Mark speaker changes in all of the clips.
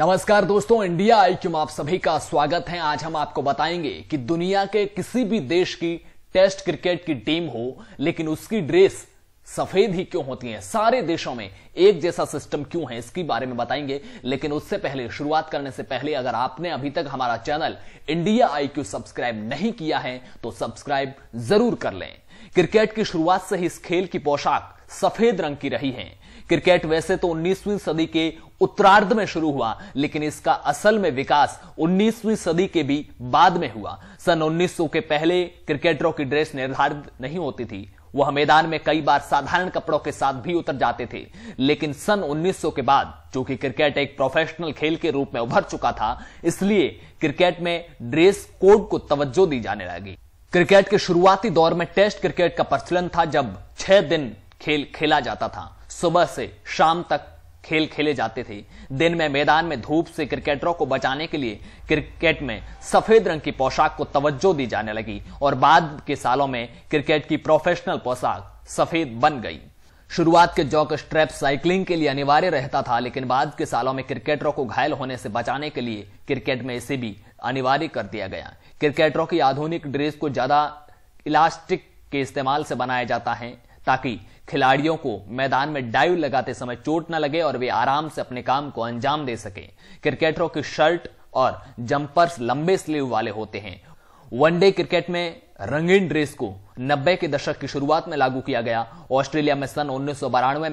Speaker 1: नमस्कार दोस्तों India I Q आप सभी का स्वागत है आज हम आपको बताएंगे कि दुनिया के किसी भी देश की टेस्ट क्रिकेट की टीम हो लेकिन उसकी ड्रेस सफेद ही क्यों होती है सारे देशों में एक जैसा सिस्टम क्यों है इसके बारे में बताएंगे लेकिन उससे पहले शुरुआत करने से पहले अगर आपने अभी तक हमारा चैनल इंडिया क्यू सब्सक्राइब नहीं किया है तो सब्सक्राइब जरूर कर लें क्रिकेट की शुरुआत से ही इस खेल की पोशाक सफेद रंग की रही हैं क्रिकेट वैसे तो 19वीं सदी के उत्तरार्ध में शुरू हुआ लेकिन इसका असल में विकास 19वीं सदी के भी बाद में हुआ सन 1900 के पहले क्रिकेटरों की ड्रेस निर्धारित नहीं होती थी वह मैदान में कई बार साधारण कपड़ों के साथ भी उतर जाते थे लेकिन सन 1900 के बाद चूंकि क्रिकेट एक प्रोफेशनल खेल के रूप में उभर चुका था इसलिए क्रिकेट में ड्रेस कोड को तवज्जो दी जाने लगी क्रिकेट के शुरुआती दौर में टेस्ट क्रिकेट का प्रचलन था जब छह दिन खेल खेला जाता था सुबह से शाम तक खेल खेले जाते थे दिन में मैदान में धूप से क्रिकेटरों को बचाने के लिए क्रिकेट में सफेद रंग की पोशाक को तवज्जो दी जाने लगी और बाद के सालों में क्रिकेट की प्रोफेशनल पोशाक सफेद बन गई शुरुआत के जॉक स्ट्रैप साइकिलिंग के लिए अनिवार्य रहता था लेकिन बाद के सालों में क्रिकेटरों को घायल होने से बचाने के लिए क्रिकेट में इसे भी अनिवार्य कर दिया गया क्रिकेटरों की आधुनिक ड्रेस को ज्यादा इलास्टिक के इस्तेमाल से बनाया जाता है ताकि खिलाड़ियों को मैदान में डाइव लगाते समय चोट न लगे और वे आराम से अपने काम को अंजाम दे सके क्रिकेटरों की शर्ट और जंपर्स लंबे स्लीव वाले होते हैं वनडे क्रिकेट में रंगीन ड्रेस को 90 के दशक की शुरुआत में लागू किया गया ऑस्ट्रेलिया में सन उन्नीस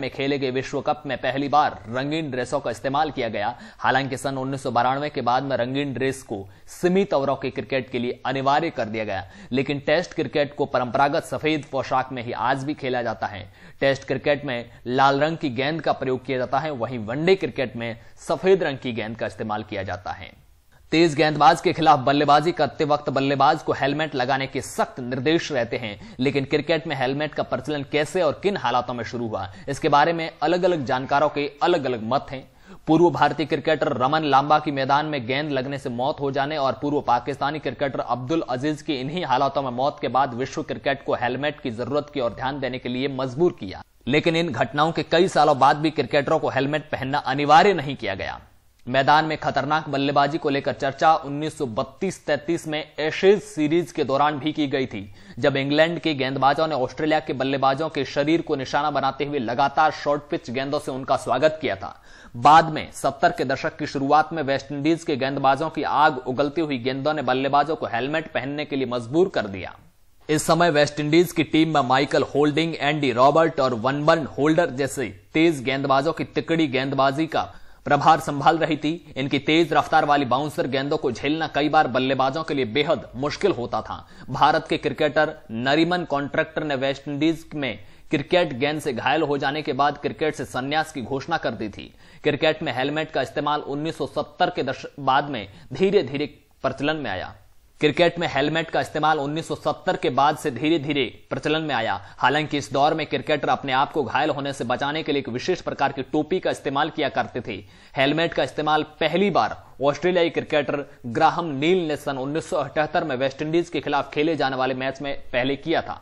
Speaker 1: में खेले गए विश्व कप में पहली बार रंगीन ड्रेसों का इस्तेमाल किया गया हालांकि सन उन्नीस के बाद में रंगीन ड्रेस को सीमित ओवरों के क्रिकेट के लिए अनिवार्य कर दिया गया लेकिन टेस्ट क्रिकेट को परंपरागत सफेद पोशाक में ही आज भी खेला जाता है टेस्ट क्रिकेट में लाल रंग की गेंद का प्रयोग किया जाता है वहीं वनडे क्रिकेट में सफेद रंग की गेंद का इस्तेमाल किया जाता है तेज गेंदबाज के खिलाफ बल्लेबाजी करते वक्त बल्लेबाज को हेलमेट लगाने के सख्त निर्देश रहते हैं लेकिन क्रिकेट में हेलमेट का प्रचलन कैसे और किन हालातों में शुरू हुआ इसके बारे में अलग अलग जानकारों के अलग अलग मत हैं पूर्व भारतीय क्रिकेटर रमन लांबा की मैदान में गेंद लगने से मौत हो जाने और पूर्व पाकिस्तानी क्रिकेटर अब्दुल अजीज की इन्हीं हालातों में मौत के बाद विश्व क्रिकेट को हेलमेट की जरूरत की ओर ध्यान देने के लिए मजबूर किया लेकिन इन घटनाओं के कई सालों बाद भी क्रिकेटरों को हेलमेट पहनना अनिवार्य नहीं किया गया मैदान में खतरनाक बल्लेबाजी को लेकर चर्चा 1932-33 में एशेज सीरीज के दौरान भी की गई थी जब इंग्लैंड के गेंदबाजों ने ऑस्ट्रेलिया के बल्लेबाजों के शरीर को निशाना बनाते हुए लगातार शॉर्ट पिच गेंदों से उनका स्वागत किया था बाद में सत्तर के दशक की शुरुआत में वेस्टइंडीज के गेंदबाजों की आग उगलती हुई गेंदों ने बल्लेबाजों को हेलमेट पहनने के लिए मजबूर कर दिया इस समय वेस्टइंडीज की टीम में माइकल होल्डिंग एंडी रॉबर्ट और वनबर्न होल्डर जैसे तेज गेंदबाजों की तिकड़ी गेंदबाजी का प्रभार संभाल रही थी इनकी तेज रफ्तार वाली बाउंसर गेंदों को झेलना कई बार बल्लेबाजों के लिए बेहद मुश्किल होता था भारत के क्रिकेटर नरिमन कॉन्ट्रैक्टर ने वेस्टइंडीज में क्रिकेट गेंद से घायल हो जाने के बाद क्रिकेट से संन्यास की घोषणा कर दी थी क्रिकेट में हेलमेट का इस्तेमाल 1970 के बाद में धीरे धीरे प्रचलन में आया क्रिकेट में हेलमेट का इस्तेमाल 1970 के बाद से धीरे धीरे प्रचलन में आया हालांकि इस दौर में क्रिकेटर अपने आप को घायल होने से बचाने के लिए एक विशेष प्रकार की टोपी का इस्तेमाल किया करते थे हेलमेट का इस्तेमाल पहली बार ऑस्ट्रेलियाई क्रिकेटर ग्राहम नील ने सन उन्नीस में वेस्टइंडीज के खिलाफ खेले जाने वाले मैच में पहले किया था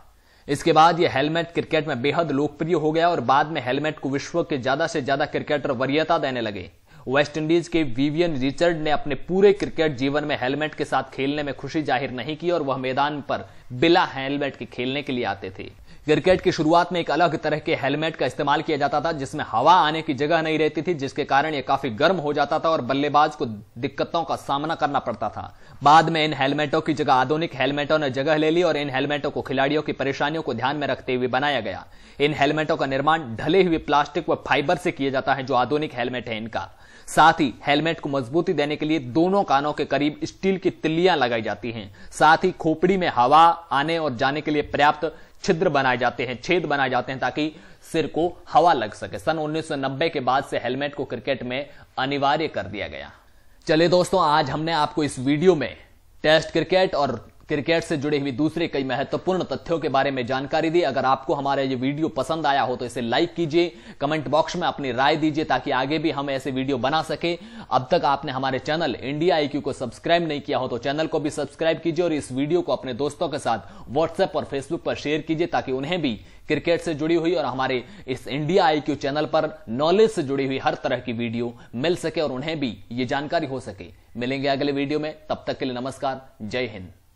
Speaker 1: इसके बाद यह हेलमेट क्रिकेट में बेहद लोकप्रिय हो गया और बाद में हेलमेट को विश्व के ज्यादा से ज्यादा क्रिकेटर वरीयता देने लगे वेस्टइंडीज के विवियन रिचर्ड ने अपने पूरे क्रिकेट जीवन में हेलमेट के साथ खेलने में खुशी जाहिर नहीं की और वह मैदान पर बिला हेलमेट के खेलने के लिए आते थे क्रिकेट की शुरुआत में एक अलग तरह के हेलमेट का इस्तेमाल किया जाता था जिसमें हवा आने की जगह नहीं रहती थी जिसके कारण यह काफी गर्म हो जाता था और बल्लेबाज को दिक्कतों का सामना करना पड़ता था बाद में इन हेलमेटों की जगह आधुनिक हेलमेटों ने जगह ले ली और इन हेलमेटों को खिलाड़ियों की परेशानियों को ध्यान में रखते हुए बनाया गया इन हेलमेटों का निर्माण ढले हुए प्लास्टिक व फाइबर से किया जाता है जो आधुनिक हेलमेट है इनका साथ ही हेलमेट को मजबूती देने के लिए दोनों कानों के करीब स्टील की तिल्लियां लगाई जाती हैं साथ ही खोपड़ी में हवा आने और जाने के लिए पर्याप्त छिद्र बनाए जाते हैं छेद बनाए जाते हैं ताकि सिर को हवा लग सके सन 1990 के बाद से हेलमेट को क्रिकेट में अनिवार्य कर दिया गया चलिए दोस्तों आज हमने आपको इस वीडियो में टेस्ट क्रिकेट और क्रिकेट से जुड़े हुए दूसरे कई महत्वपूर्ण तथ्यों के बारे में जानकारी दी अगर आपको हमारा ये वीडियो पसंद आया हो तो इसे लाइक कीजिए कमेंट बॉक्स में अपनी राय दीजिए ताकि आगे भी हम ऐसे वीडियो बना सके अब तक आपने हमारे चैनल इंडिया आई को सब्सक्राइब नहीं किया हो तो चैनल को भी सब्सक्राइब कीजिए और इस वीडियो को अपने दोस्तों के साथ व्हाट्सएप और फेसबुक पर शेयर कीजिए ताकि उन्हें भी क्रिकेट से जुड़ी हुई और हमारे इस इंडिया आई चैनल पर नॉलेज से जुड़ी हुई हर तरह की वीडियो मिल सके और उन्हें भी ये जानकारी हो सके मिलेंगे अगले वीडियो में तब तक के लिए नमस्कार जय हिंद